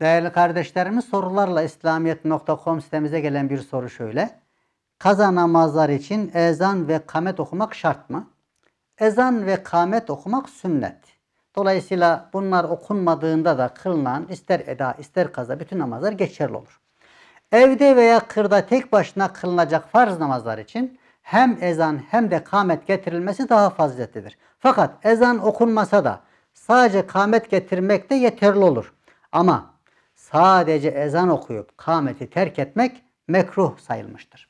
Değerli kardeşlerimiz sorularla İslamiyet.com sitemize gelen bir soru şöyle. Kaza namazlar için ezan ve kamet okumak şart mı? Ezan ve kamet okumak sünnet. Dolayısıyla bunlar okunmadığında da kılınan ister eda ister kaza bütün namazlar geçerli olur. Evde veya kırda tek başına kılınacak farz namazlar için hem ezan hem de kamet getirilmesi daha faziletlidir. Fakat ezan okunmasa da sadece kamet getirmek de yeterli olur. Ama sadece ezan okuyup kameti terk etmek mekruh sayılmıştır.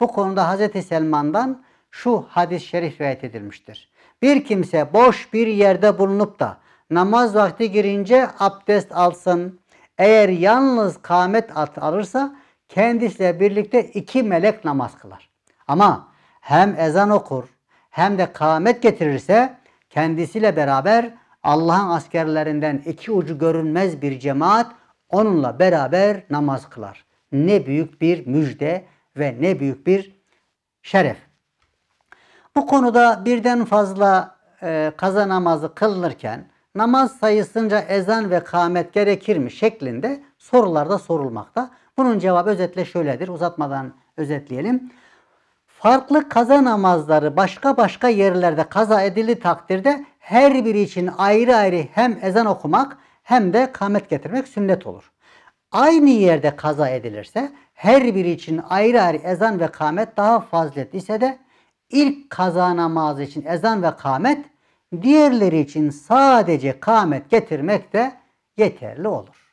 Bu konuda Hz. Selman'dan şu hadis-i şerif rivayet edilmiştir. Bir kimse boş bir yerde bulunup da namaz vakti girince abdest alsın. Eğer yalnız kamet alırsa kendisiyle birlikte iki melek namaz kılar. Ama hem ezan okur hem de kamet getirirse kendisiyle beraber Allah'ın askerlerinden iki ucu görünmez bir cemaat onunla beraber namaz kılar. Ne büyük bir müjde ve ne büyük bir şeref. Bu konuda birden fazla e, kaza namazı kılınırken namaz sayısınca ezan ve kâmet gerekir mi şeklinde sorularda sorulmakta. Bunun cevabı özetle şöyledir. Uzatmadan özetleyelim. Farklı kaza namazları başka başka yerlerde kaza edildi takdirde her biri için ayrı ayrı hem ezan okumak hem de kamet getirmek sünnet olur. Aynı yerde kaza edilirse her biri için ayrı ayrı ezan ve kamet daha faziletliyse de ilk kaza namazı için ezan ve kamet diğerleri için sadece kamet getirmek de yeterli olur.